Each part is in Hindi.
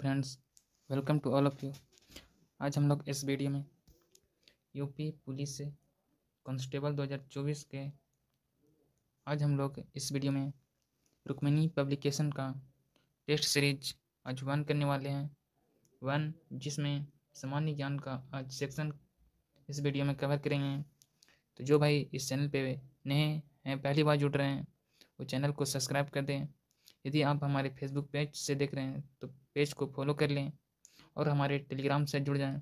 friends welcome to all of you आज हम लोग इस वीडियो में यूपी पुलिस से कॉन्स्टेबल 2024 के आज हम लोग इस वीडियो में रुक्मिनी पब्लिकेशन का टेस्ट सीरीज आज वन करने वाले हैं वन जिसमें सामान्य ज्ञान का आज सेक्शन इस वीडियो में कवर करेंगे तो जो भाई इस चैनल पे नए हैं पहली बार जुड़ रहे हैं वो चैनल को सब्सक्राइब कर दें यदि आप हमारे फेसबुक पेज से देख रहे हैं तो पेज को फॉलो कर लें और हमारे टेलीग्राम से जुड़ जाएं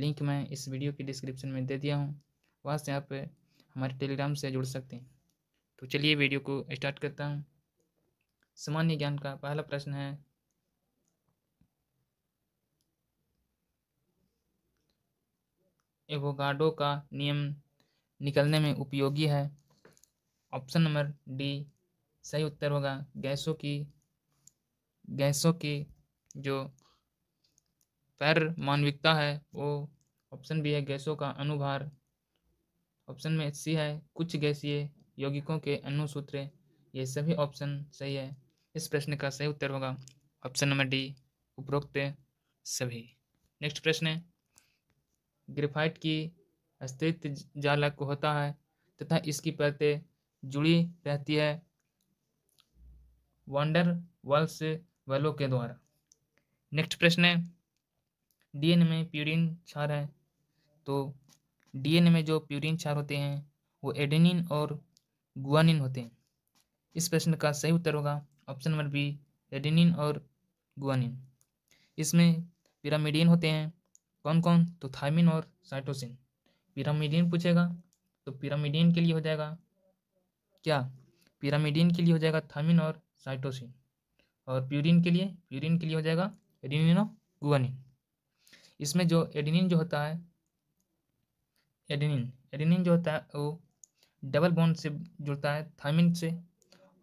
लिंक मैं इस वीडियो के डिस्क्रिप्शन में दे दिया हूँ वहाँ से आप हमारे टेलीग्राम से जुड़ सकते हैं तो चलिए वीडियो को स्टार्ट करता हूँ सामान्य ज्ञान का पहला प्रश्न है एवोगाडो का नियम निकलने में उपयोगी है ऑप्शन नंबर डी सही उत्तर होगा गैसों की गैसों की जो पैर मानविकता है वो ऑप्शन बी है गैसों का अनुभार ऑप्शन में सी है कुछ गैसीय यौगिकों के अनुसूत्र ये सभी ऑप्शन सही है इस प्रश्न का सही उत्तर होगा ऑप्शन नंबर डी उपरोक्त सभी नेक्स्ट प्रश्न है ग्रेफाइट की अस्तित्व जालक होता है तथा इसकी परतें जुड़ी रहती है वंडर वर्ल्स वेलो के द्वारा नेक्स्ट प्रश्न है डीएनए में प्यूरिन क्षार है तो डीएनए में जो प्यूरिन क्षार होते हैं वो एडेनिन और गुआनिन होते हैं इस प्रश्न का सही उत्तर होगा ऑप्शन नंबर बी एडेनिन और गुआनिन इसमें पिरामिडिन होते हैं कौन कौन तो थायमिन और साइटोसिन पिरामिडिन पूछेगा तो पिरामिडिन के लिए हो जाएगा क्या पिरामिडिन के लिए हो जाएगा थामिन और साइटोसिन और प्यूरिन के लिए प्यूरिन के लिए हो जाएगा एडिनिनो और गुआनिन इसमें जो एडिनिन जो होता है एडिनिन एडिनिन जो होता है वो डबल बॉन्ड से जुड़ता है थामिन से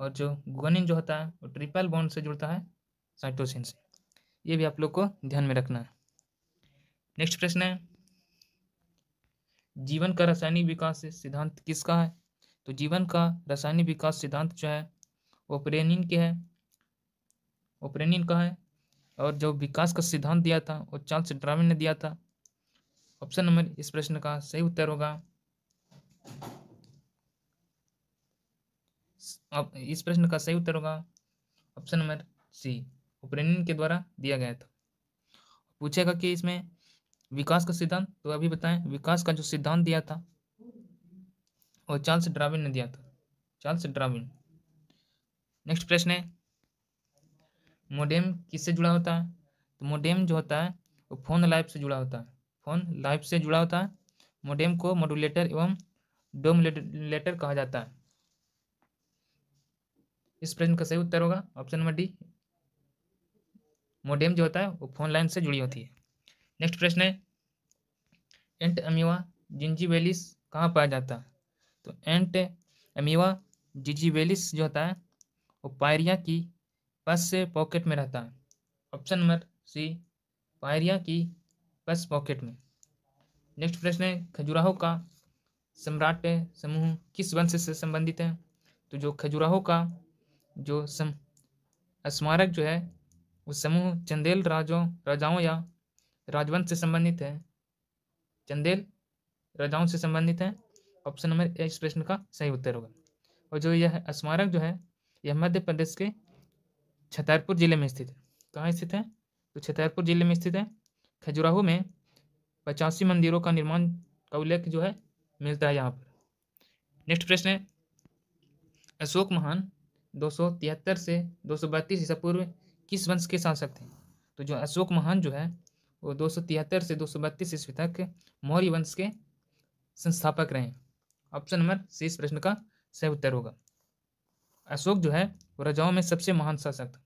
और जो गुआनिन जो होता है वो ट्रिपल बॉन्ड से जुड़ता है साइटोसिन से ये भी आप लोग को ध्यान में रखना है नेक्स्ट प्रश्न है जीवन का रासायनिक विकास सिद्धांत किसका है तो जीवन का रासायनिक विकास सिद्धांत जो है ओपरेनिन के हैं ओपरेनिन का है और जो विकास का सिद्धांत दिया था वो चार्ल्स ड्राविन ने दिया था ऑप्शन नंबर इस प्रश्न का सही उत्तर होगा अब इस प्रश्न का सही उत्तर होगा ऑप्शन नंबर सी ओपरेनिन के द्वारा दिया गया था पूछेगा कि इसमें विकास का सिद्धांत तो अभी बताएं विकास का जो सिद्धांत दिया था वो चार्ल्स ड्राविन ने दिया था चार्ल्स ड्राविन नेक्स्ट प्रश्न है मोडेम किससे जुड़ा होता है तो मोडेम जो होता है वो फोन लाइफ से जुड़ा होता है फोन लाइफ से जुड़ा होता है मोडेम को मोडुलेटर एवं डोमुलेटर कहा जाता है इस प्रश्न का सही उत्तर होगा ऑप्शन नंबर डी मोडेम जो होता है वो फोन लाइन से जुड़ी होती है नेक्स्ट प्रश्न है एंट अमीवा जिंजीवेलिस कहाँ पाया जाता है तो एंट अमीवा जिजीवेलिस जो होता है वो पायरिया की बस से पॉकेट में रहता है ऑप्शन नंबर सी पायरिया की बस पॉकेट में नेक्स्ट प्रश्न है खजुराहो का सम्राट समूह किस वंश से संबंधित है तो जो खजुराहो का जो सम स्मारक जो है वो समूह चंदेल राजों राजाओं या राजवंश से संबंधित है चंदेल राजाओं से संबंधित है ऑप्शन नंबर इस प्रश्न का सही उत्तर होगा और जो यह स्मारक जो है यह मध्य प्रदेश के छतरपुर जिले में स्थित है कहाँ स्थित है तो छतरपुर जिले में स्थित है खजुराहो में पचासी मंदिरों का निर्माण का उल्लेख जो है मिलता है यहाँ पर नेक्स्ट प्रश्न है अशोक महान दो से दो सौ पूर्व किस वंश के शासक थे तो जो अशोक महान जो है वो दो से दो सौ ईस्वी तक मौर्य वंश के संस्थापक रहे ऑप्शन नंबर सी इस प्रश्न का सही उत्तर होगा अशोक जो है वो राजाओं में सबसे महान शासक था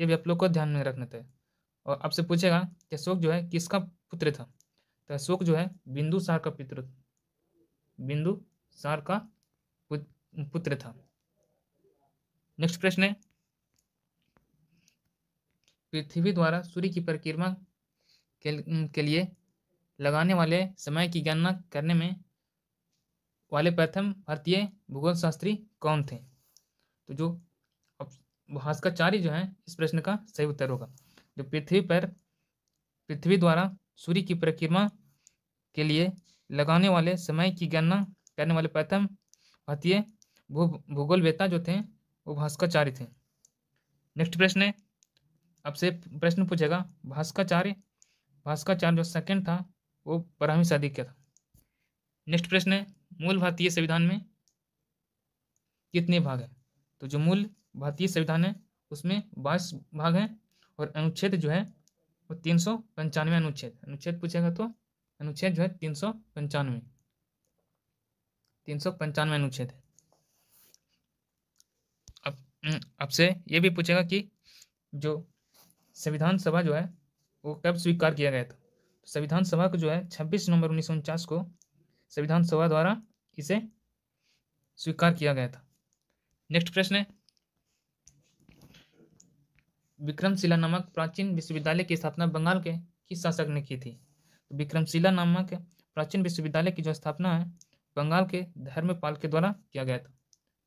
ये भी आप लोग को ध्यान में रखना था और आपसे पूछेगा कि अशोक जो है किसका पुत्र था तो अशोक जो है बिंदु सार का पुत्र बिंदु सार का पुत्र था नेक्स्ट प्रश्न है पृथ्वी द्वारा सूर्य की परिक्रमा के, के लिए लगाने वाले समय की गणना करने में वाले प्रथम भारतीय भूगोल शास्त्री कौन थे तो जो भास्काचार्य जो है इस प्रश्न का सही उत्तर होगा जो पृथ्वी पर पृथ्वी द्वारा सूर्य की परिक्रमा के लिए लगाने वाले समय की गणना करने वाले प्रथम भारतीय भू भूगोल वेता जो थे वो भास्करचार्य थे नेक्स्ट प्रश्न है आपसे प्रश्न पूछेगा भास्कर भास्करचार्य जो सेकंड था वो बारहवीं सदी का था नेक्स्ट प्रश्न है मूल भारतीय संविधान में कितने भाग है तो जो मूल भारतीय संविधान है उसमें बाईस भाग हैं और अनुच्छेद जो है वो तीन सौ पंचानवे अनुच्छेद अनुच्छेद पूछेगा तो अनुच्छेद जो है तीन सौ पंचानवे तीन सौ पंचानवे अनुच्छेद है अब आपसे हम्म, ये भी पूछेगा कि जो संविधान सभा जो है वो कब स्वीकार किया गया था तो संविधान सभा को जो है छब्बीस नवंबर उन्नीस को संविधान सभा द्वारा इसे स्वीकार किया गया था नेक्स्ट प्रश्न है विक्रमशिला नामक प्राचीन विश्वविद्यालय की स्थापना बंगाल के किस शासक ने की थी तो विक्रमशिला नामक प्राचीन विश्वविद्यालय की जो स्थापना है बंगाल के धर्मपाल के द्वारा किया गया था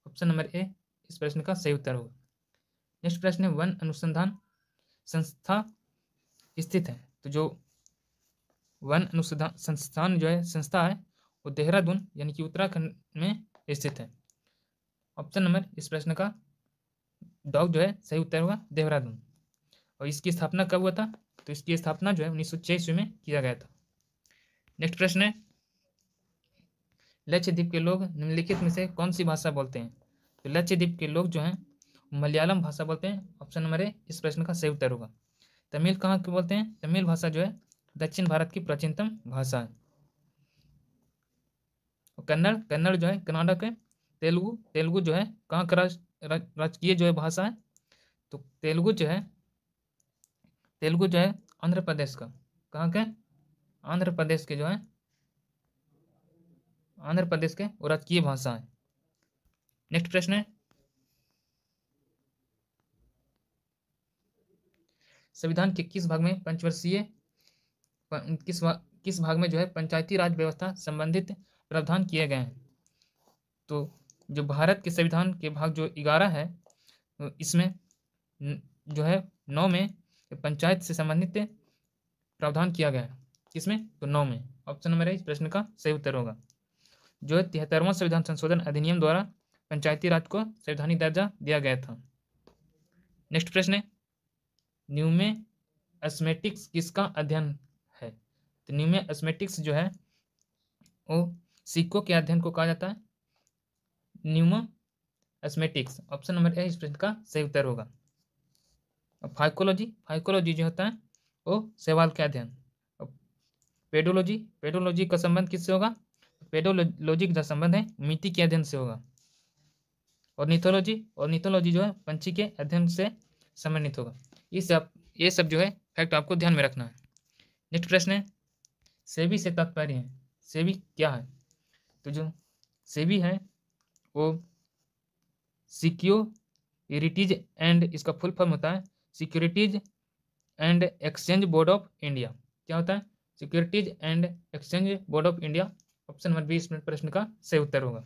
ऑप्शन नंबर ए इस प्रश्न का सही उत्तर होगा नेक्स्ट प्रश्न है वन अनुसंधान संस्था स्थित है तो जो वन अनुसंधान संस्थान जो है संस्था है वो देहरादून यानी कि उत्तराखंड में स्थित है ऑप्शन नंबर इस प्रश्न का डॉग जो है सही उत्तर होगा देहरादून और इसकी स्थापना कब हुआ था तो इसकी स्थापना जो है उन्नीस सौ ईस्वी में किया गया था नेक्स्ट प्रश्न है लक्षद्वीप के लोग निम्नलिखित में से कौन सी भाषा बोलते हैं तो लक्षद्वीप के लोग जो हैं मलयालम भाषा बोलते हैं ऑप्शन नंबर ए इस प्रश्न का सही उत्तर होगा तमिल कहाँ के बोलते हैं तमिल भाषा जो है दक्षिण भारत की प्राचीनतम भाषा है कन्नड़ कन्नड़ जो है कर्नाटक के तेलुगु तेलुगु जो है कहाँ का राजकीय जो है भाषा है तो तेलुगु जो है तेलुगु जो है आंध्र प्रदेश का कहाँ के आंध्र प्रदेश के जो है आंध्र प्रदेश के और राजकीय भाषा है नेक्स्ट प्रश्न है संविधान के किस भाग में पंचवर्षीय किस भा, किस भाग में जो है पंचायती राज व्यवस्था संबंधित प्रावधान किए गए हैं तो जो भारत के संविधान के भाग जो ग्यारह है इसमें जो है नौ में पंचायत से संबंधित प्रावधान किया गया है किसमें तो नौ में ऑप्शन नंबर है इस प्रश्न का सही उत्तर होगा जो है तिहत्तरवां संविधान संशोधन अधिनियम द्वारा पंचायती राज को संवैधानिक दर्जा दिया गया था नेक्स्ट प्रश्न है न्यूमे अस्मेटिक्स किसका अध्ययन है तो न्यूमे अस्मेटिक्स जो है वो सिक्कों के अध्ययन को कहा जाता है न्यूमोस्मेटिक्स ऑप्शन नंबर ए इस प्रश्न का सही उत्तर होगा अब फाइकोलॉजी फाइकोलॉजी जो होता है वो सेवाल का अध्ययन पेडोलॉजी पेडोलॉजी का संबंध किससे होगा पेडोलॉजी का संबंध है मिट्टी के अध्ययन से होगा और निथोलॉजी और निथोलॉजी जो है पंछी के अध्ययन से संबंधित होगा ये सब ये सब जो है फैक्ट आपको ध्यान में रखना है नेक्स्ट प्रश्न है सेबी से तात्पर्य है सेबी क्या है तो जो सेबी है वो सिक्योरिटीज एंड इसका फुल फॉर्म होता है securities and exchange board of India क्या होता है securities and exchange board of India option number B इसमें प्रश्न का सही उत्तर होगा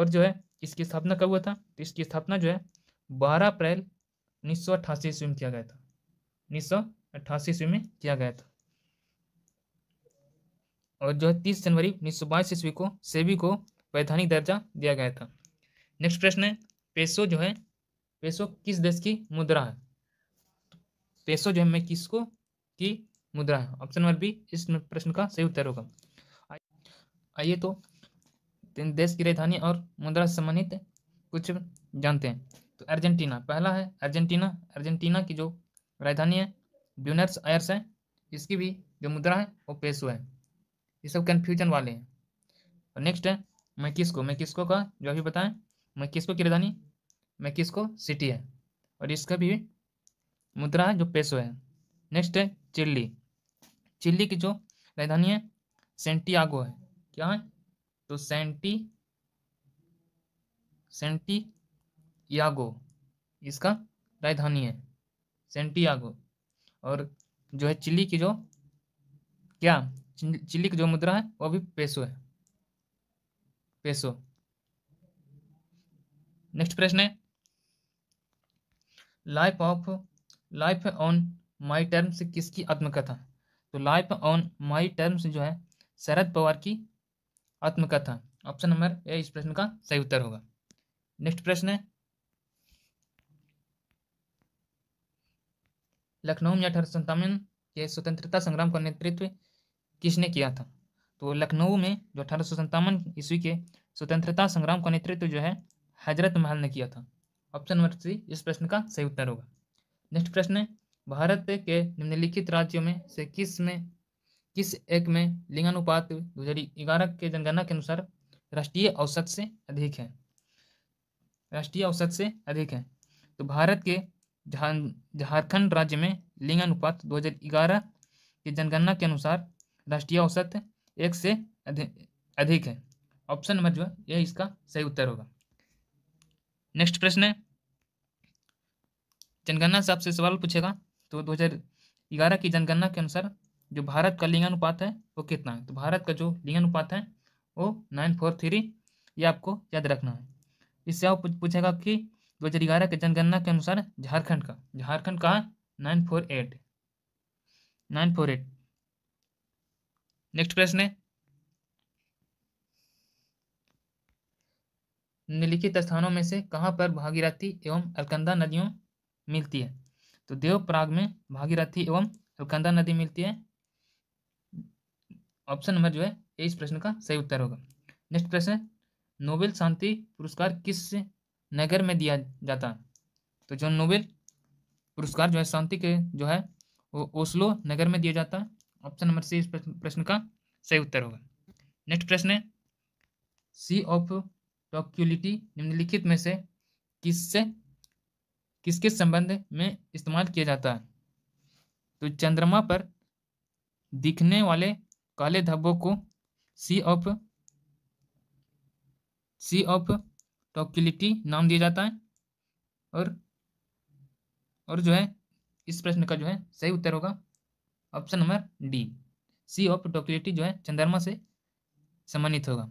और जो है इसकी स्थापना कब हुआ था तो इसकी स्थापना जो है बारह अप्रैल उन्नीस सौ अट्ठासी ईस्वी में किया गया था उन्नीस सौ अट्ठासी ईस्वी में किया गया था और जो है तीस जनवरी उन्नीस सौ बाईस ईस्वी को सेबी को वैधानिक दर्जा दिया गया था नेक्स्ट प्रश्न है पेसो जो है पेसो किस देश की मुद्रा है पेसो जो है मैं किसको की मुद्रा है ऑप्शन नंबर बी इस प्रश्न का सही उत्तर होगा आइए तो देश की राजधानी और मुद्रा से संबंधित कुछ जानते हैं तो अर्जेंटीना पहला है अर्जेंटीना अर्जेंटीना की जो राजधानी है ब्यूनर्स आयर्स है इसकी भी जो मुद्रा है वो पेसो है ये सब कन्फ्यूजन वाले हैं और नेक्स्ट है मैं किसको मैं किसको का जो अभी बताएं मैं किसको की राजधानी मैं किसको सिटी है और इसका भी मुद्रा है जो पेसो है नेक्स्ट है चिल्ली चिल्ली की जो राजधानी है सेंटियागो है क्या है तो सेंटी सेंटियागो इसका राजधानी है सेंटियागो और जो है चिल्ली की जो क्या चिल्ली की जो मुद्रा है वो भी पेसो है पेसो नेक्स्ट प्रश्न है life of life on my terms किसकी आत्मकथा तो लाइफ ऑन माई टर्म्स जो है शरद पवार की आत्मकथा ऑप्शन नंबर ए इस प्रश्न का सही उत्तर होगा नेक्स्ट प्रश्न है लखनऊ में अठारह सौ के स्वतंत्रता संग्राम का नेतृत्व किसने किया था तो लखनऊ में जो अठारह सौ सत्तावन ईस्वी के स्वतंत्रता संग्राम का नेतृत्व जो है हजरत महल ने किया था ऑप्शन नंबर सी इस प्रश्न का सही उत्तर होगा नेक्स्ट प्रश्न है भारत के निम्नलिखित राज्यों में से किस में किस एक में लिंगानुपात दो हजार ग्यारह के जनगणना के अनुसार राष्ट्रीय औसत से अधिक है राष्ट्रीय औसत से अधिक है तो भारत के झारखंड राज्य में लिंगानुपात दो हजार ग्यारह के जनगणना के अनुसार राष्ट्रीय औसत एक से अधिक है ऑप्शन नंबर जो है यह इसका सही उत्तर होगा नेक्स्ट प्रश्न है जनगणना से आपसे सवाल पूछेगा तो 2011 की जनगणना के अनुसार जो भारत का लिंगानुपात है वो कितना है तो भारत का जो लिंगानुपात है वो नाइन फोर थ्री ये आपको याद रखना है इससे आप पूछेगा कि दो हज़ार ग्यारह के जनगणना के अनुसार झारखंड का झारखंड का है nine four eight nine four eight next प्रश्न है निम्नलिखित स्थानों में से कहां पर भागीरथी एवं अलकंदा नदियों मिलती है तो देवप्राग में भागीरथी एवं अलकंदा नदी मिलती है ऑप्शन नंबर जो है इस प्रश्न का सही उत्तर होगा नेक्स्ट प्रश्न नोबेल शांति पुरस्कार किस नगर में दिया जाता है तो जो नोबेल पुरस्कार जो है शांति के जो है वो ओस्लो नगर में दिया जाता है ऑप्शन नंबर सी इस प्रश्न का सही उत्तर होगा नेक्स्ट प्रश्न है सी ऑफ टॉक्यूलिटी निम्नलिखित में से किससे किसके संबंध में इस्तेमाल किया जाता है तो चंद्रमा पर दिखने वाले काले धब्बों को सी ऑफ सी ऑफ टॉक्यूलिटी नाम दिया जाता है और और जो है इस प्रश्न का जो है सही उत्तर होगा option number D sea of tranquility जो है चंद्रमा से सम्मानित होगा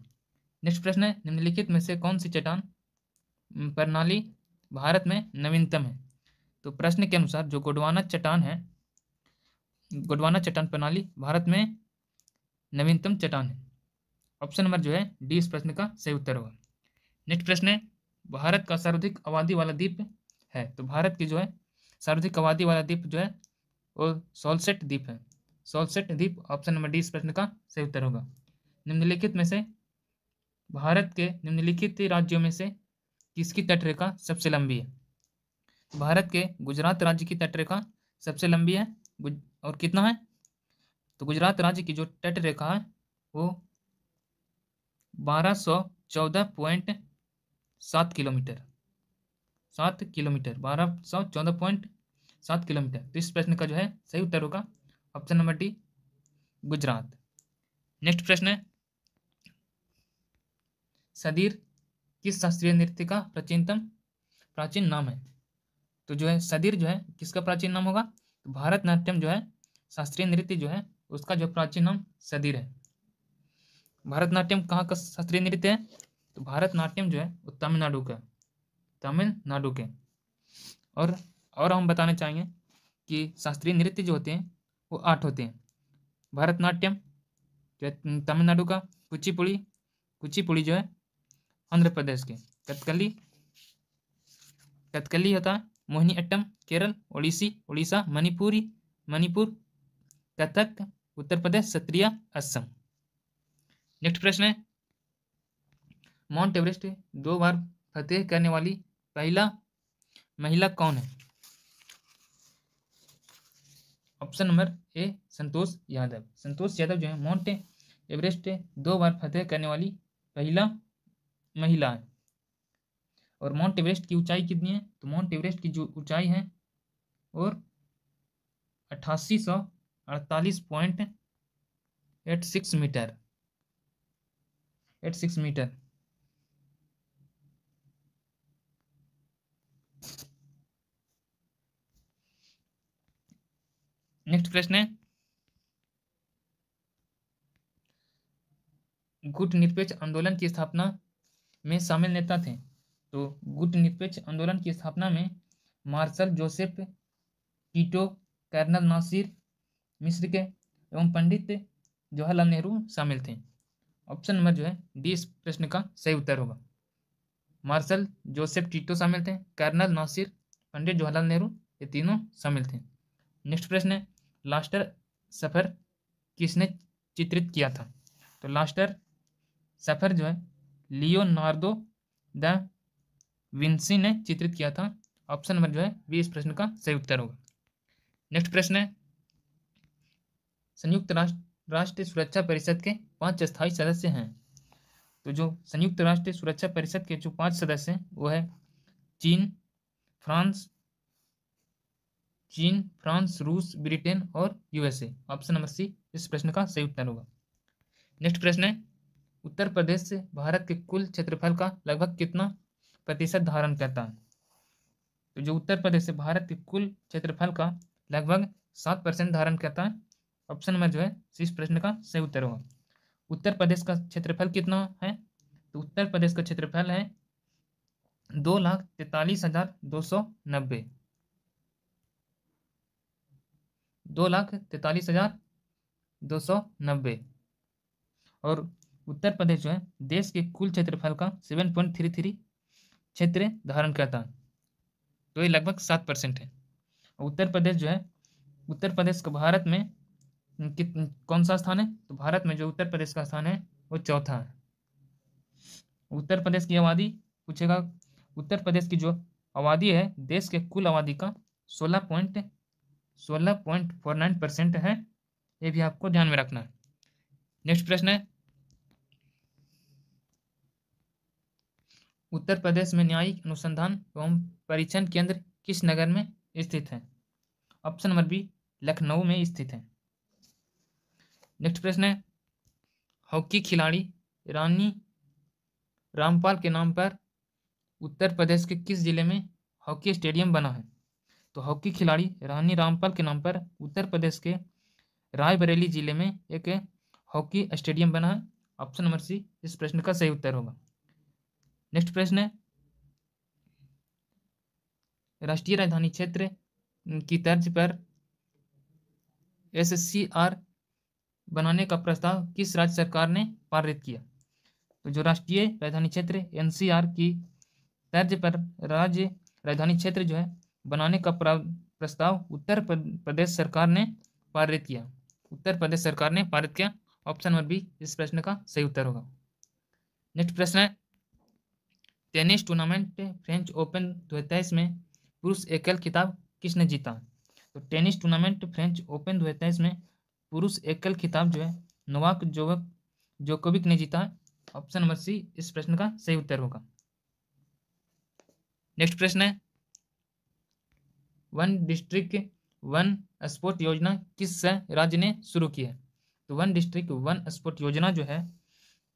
नेक्स्ट प्रश्न है निम्नलिखित में से कौन सी चट्टान प्रणाली भारत में नवीनतम है तो प्रश्न के अनुसार जो गोडवाना चट्टान है गोडवाना चट्टान प्रणाली भारत में नवीनतम चट्टान है ऑप्शन नंबर जो है डी इस प्रश्न का सही उत्तर होगा नेक्स्ट प्रश्न है भारत का सर्वाधिक आबादी वाला द्वीप है तो भारत की जो है सर्वाधिक आबादी वाला द्वीप जो है और सोलसेट द्वीप है सोलसेट द्वीप ऑप्शन नंबर डी इस प्रश्न का सही उत्तर होगा निम्नलिखित में से भारत के निम्नलिखित राज्यों में से किसकी तटरेखा सबसे लंबी है भारत के गुजरात राज्य की तटरेखा सबसे लंबी है और कितना है तो गुजरात राज्य की जो तट रेखा है वो बारह किलोमीटर सात किलोमीटर बारह सौ चौदह पॉइंट सात किलोमीटर तो इस प्रश्न का जो है सही उत्तर होगा option number D Gujarat next प्रश्न है सदीर किस शास्त्रीय नृत्य का प्राचीनतम प्राचीन नाम है तो जो है सदीर जो है किसका प्राचीन नाम होगा तो भारतनाट्यम जो है शास्त्रीय नृत्य जो है उसका जो प्राचीन नाम सदीर है भारतनाट्यम कहाँ का शास्त्रीय नृत्य है तो भारतनाट्यम जो है वो तमिलनाडु का तमिलनाडु के और और हम बताना चाहेंगे कि शास्त्रीय नृत्य जो होते हैं वो आठ होते हैं भरतनाट्यम जो तमिलनाडु का कुचिपुड़ी कुचिपुड़ी जो है आंध्र प्रदेश के कथकली कथकली होता है मोहिनी अट्टम केरल ओडिशी उड़ीसा मणिपुरी मणिपुर कथक उत्तर प्रदेश सत्रिया असम नेक्स्ट प्रश्न है माउंट एवरेस्ट दो बार फतेह करने वाली पहला महिला कौन है option number A Santosh Yadav Santosh Yadav जो है माउंट एवरेस्ट दो बार फतेह करने वाली पहला महिला है और माउंट एवरेस्ट की ऊंचाई कितनी है तो माउंट एवरेस्ट की जो ऊंचाई है और अट्ठासी सौ अड़तालीस point metre eight six metre next प्रश्न है गुट निरपेक्ष आंदोलन की स्थापना में शामिल नेता थे तो गुट निरपेक्ष आंदोलन की स्थापना में Marshal Joseph Tito Colonel Nasser मिश्र के एवं पंडित जवाहरलाल नेहरू शामिल थे ऑप्शन नंबर जो है डी इस प्रश्न का सही उत्तर होगा मार्शल जोसेफ टीटो शामिल थे कर्नल नासिर पंडित जवाहरलाल नेहरू ये तीनों शामिल थे नेक्स्ट प्रश्न है लास्टर सफ़र किसने चित्रित किया था तो लास्टर सफ़र जो है लियोनार्डो द विंसी ने चित्रित किया था ऑप्शन नंबर जो है बी इस प्रश्न का सही उत्तर होगा नेक्स्ट प्रश्न है संयुक्त राष्ट्र राष्ट्रीय सुरक्षा परिषद के पांच स्थायी सदस्य हैं तो जो संयुक्त राष्ट्रीय सुरक्षा परिषद के जो पांच सदस्य हैं वो है चीन फ्रांस चीन फ्रांस रूस ब्रिटेन और यूएसए ऑप्शन नंबर सी इस प्रश्न का सही उत्तर होगा नेक्स्ट प्रश्न है उत्तर प्रदेश से भारत के कुल क्षेत्रफल का लगभग कितना प्रतिशत धारण करता है तो जो उत्तर प्रदेश से भारत के कुल क्षेत्रफल का लगभग सात परसेंट धारण करता है ऑप्शन नंबर जो है इस प्रश्न का सही उत्तर होगा उत्तर प्रदेश का क्षेत्रफल कितना है तो उत्तर प्रदेश का क्षेत्रफल है दो लाख तैतालीस हजार दो सौ नब्बे दो लाख तैतालीस हज़ार दो सौ नब्बे और उत्तर प्रदेश जो है देश के कुल क्षेत्रफल का सेवन पॉइंट थ्री थ्री क्षेत्र धारण करता है तो ये लगभग सात परसेंट है उत्तर प्रदेश जो है उत्तर प्रदेश का भारत में कौन सा स्थान है तो भारत में जो उत्तर प्रदेश का स्थान है वो चौथा है उत्तर प्रदेश की आबादी पूछेगा उत्तर प्रदेश की जो आबादी है देश के कुल आबादी का सोलह पॉइंट सोलह पॉइंट फोर नाइन परसेंट है ये भी आपको ध्यान में रखना है नेक्स्ट प्रश्न है उत्तर प्रदेश में न्यायिक अनुसंधान एवं परीक्षण केंद्र किस नगर में स्थित है ऑप्शन नंबर बी लखनऊ में स्थित है नेक्स्ट प्रश्न है हॉकी खिलाड़ी रानी रामपाल के नाम पर उत्तर प्रदेश के किस जिले में हॉकी स्टेडियम बना है तो हॉकी खिलाड़ी रानी रामपाल के नाम पर उत्तर प्रदेश के रायबरेली जिले में एक हॉकी स्टेडियम बना है ऑप्शन नंबर सी इस प्रश्न का सही उत्तर होगा नेक्स्ट प्रश्न है राष्ट्रीय राजधानी क्षेत्र की तर्ज पर एस बनाने का प्रस्ताव किस राज्य सरकार ने पारित किया तो जो राष्ट्रीय राजधानी क्षेत्र एन की तर्ज पर राज्य राजधानी क्षेत्र जो है बनाने का प्रस्ताव उत्तर प्रदेश सरकार ने पारित किया उत्तर प्रदेश सरकार ने पारित किया ऑप्शन नंबर बी इस प्रश्न का सही उत्तर होगा नेक्स्ट प्रश्न है टेनिस टूर्नामेंट फ्रेंच ओपन दो में पुरुष एकल खिताब किसने जीता तो टेनिस टूर्नामेंट फ्रेंच ओपन दो में पुरुष एकल खिताब जो है नोवाक जोवक जोकोविक ने जीता ऑप्शन नंबर सी इस प्रश्न का सही उत्तर होगा नेक्स्ट प्रश्न है वन डिस्ट्रिक्ट वन स्पोर्ट योजना किस राज्य ने शुरू की है तो वन डिस्ट्रिक्ट वन स्पोर्ट योजना जो है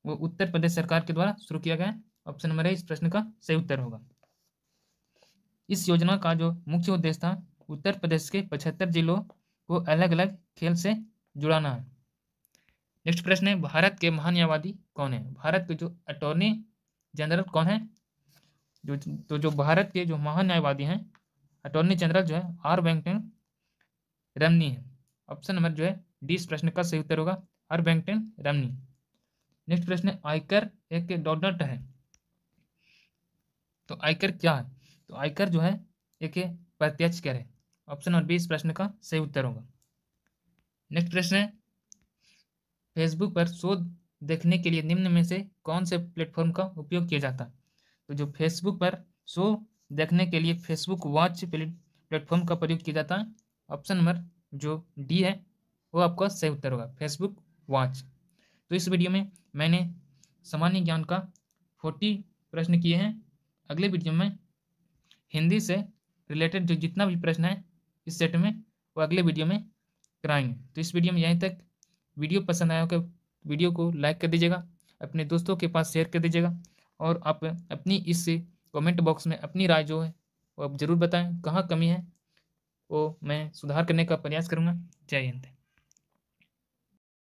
वो उत्तर प्रदेश सरकार के द्वारा शुरू किया गया है ऑप्शन नंबर है इस प्रश्न का सही उत्तर होगा इस योजना का जो मुख्य उद्देश्य था उत्तर प्रदेश के पचहत्तर जिलों को अलग अलग खेल से जुड़ाना है नेक्स्ट प्रश्न है भारत के महान्यायवादी कौन है भारत के जो अटोर्नी जनरल कौन है जो तो जो भारत के जो महान्यायवादी हैं अटॉर्नी जनरल जो है आर वेंकटेन रमनी है ऑप्शन नंबर जो है डी इस प्रश्न का सही उत्तर होगा आर वेंकटेन रमनी नेक्स्ट प्रश्न है आयकर एक डॉलर है तो आयकर क्या है तो आयकर जो है एक प्रत्यक्ष कर है ऑप्शन नंबर बी इस प्रश्न का सही उत्तर होगा नेक्स्ट प्रश्न है फेसबुक पर शोध देखने के लिए निम्न में से कौन से प्लेटफॉर्म का उपयोग किया जाता है तो जो फेसबुक पर शो देखने के लिए फेसबुक वॉच प्लेटफॉर्म का प्रयोग किया जाता है ऑप्शन नंबर जो डी है वो आपका सही उत्तर होगा फेसबुक वॉच तो इस वीडियो में मैंने सामान्य ज्ञान का फोर्टी प्रश्न किए हैं अगले वीडियो में हिंदी से रिलेटेड जो जितना भी प्रश्न है इस सेट में वो अगले वीडियो में कराएंगे तो इस वीडियो में यहीं तक वीडियो पसंद आया हो तो वीडियो को लाइक कर दीजिएगा अपने दोस्तों के पास शेयर कर दीजिएगा और आप अपनी इस कमेंट बॉक्स में अपनी राय जो है वो आप ज़रूर बताएं कहाँ कमी है वो मैं सुधार करने का प्रयास करूँगा जय हिंद